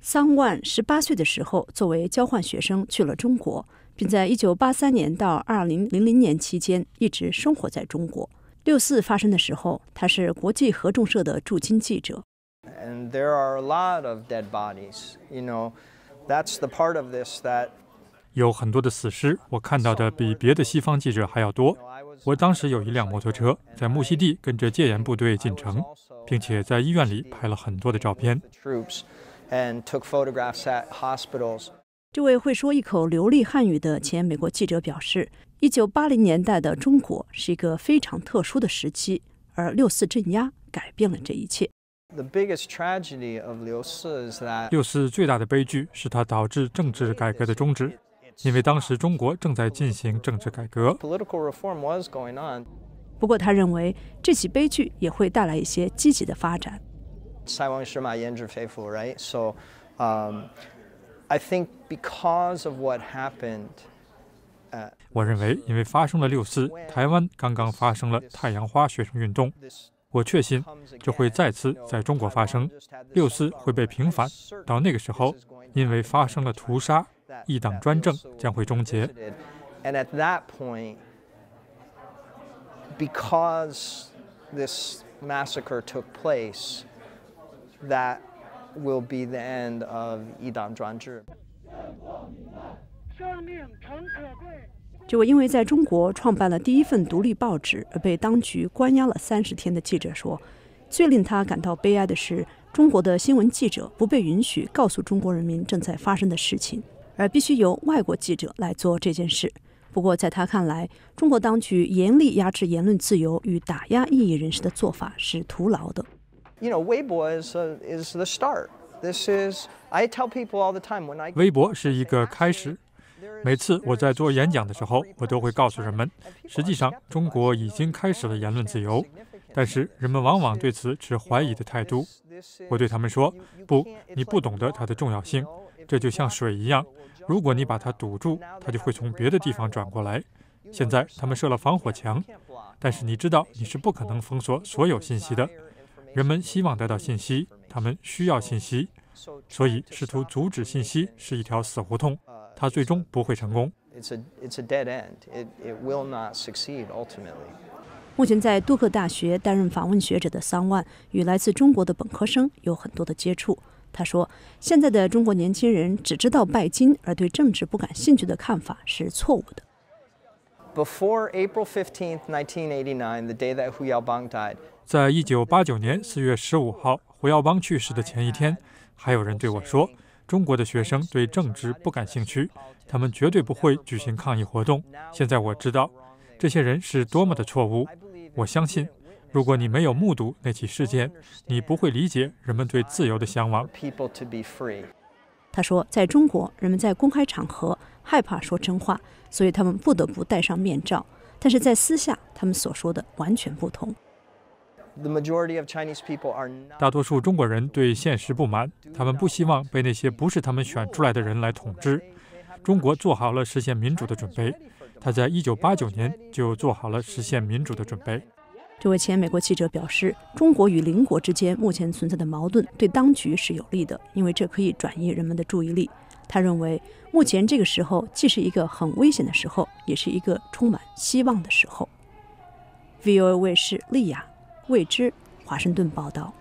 桑万十八岁的时候，作为交换学生去了中国，并在一九八三年到二零零零年期间一直生活在中国。六四发生的时候，他是国际合众社的驻京记者。There are a lot of dead bodies, you know. That's the part of this that 有很多的死尸，我看到的比别的西方记者还要多。我当时有一辆摩托车，在木墓地跟着戒严部队进城，并且在医院里拍了很多的照片。and took photographs at hospitals. 这位会说一口流利汉语的前美国记者表示，一九八零年代的中国是一个非常特殊的时期，而六四镇压改变了这一切。The biggest tragedy of 六 is t 六四最大的悲剧是它导致政治改革的终止，因为当时中国正在进行政治改革。Political reform was going on. 不过，他认为这起悲剧也会带来一些积极的发展。so, because what happened，，right？um,，I think of、我认为，因为发生了六四，台湾刚刚发生了太阳花学生运动，我确信这会再次在中国发生。六四会被平反，到那个时候，因为发生了屠杀，一党专政将会终结。That will be the end of 一党专制。n e p a r t y 因为在中国创办了第一份独立报纸而被当局关押了三十天的记者说，最令他感到悲哀的是，中国的新闻记者不被允许告诉中国人民正在发生的事情，而必须由外国记者来做这件事。不过，在他看来，中国当局严厉压制言论自由与打压异议人士的做法是徒劳的。You know, Weibo is is the start. This is. I tell people all the time when I. 微博是一个开始。每次我在做演讲的时候，我都会告诉人们，实际上中国已经开始了言论自由，但是人们往往对此持怀疑的态度。我对他们说：“不，你不懂得它的重要性。这就像水一样，如果你把它堵住，它就会从别的地方转过来。现在他们设了防火墙，但是你知道，你是不可能封锁所有信息的。”人们希望得到信息，他们需要信息，所以试图阻止信息是一条死胡同，它最终不会成功。目前在杜克大学担任访问学者的桑万与来自中国的本科生有很多的接触。他说：“现在的中国年轻人只知道拜金，而对政治不感兴趣的看法是错误的。” before April 15, 1989, the day that Hu Yaobang died. 在一九八九年四月十五号，胡耀邦去世的前一天，还有人对我说：“中国的学生对政治不感兴趣，他们绝对不会举行抗议活动。”现在我知道，这些人是多么的错误。我相信，如果你没有目睹那起事件，你不会理解人们对自由的向往。他说：“在中国，人们在公开场合害怕说真话，所以他们不得不戴上面罩。但是在私下，他们所说的完全不同。大多数中国人对现实不满，他们不希望被那些不是他们选出来的人来统治。中国做好了实现民主的准备，他在1989年就做好了实现民主的准备。这位前美国记者表示，中国与邻国之间目前存在的矛盾对当局是有利的，因为这可以转移人们的注意力。他认为，目前这个时候既是一个很危险的时候，也是一个充满希望的时候。VOA 卫视利亚，未知，华盛顿报道。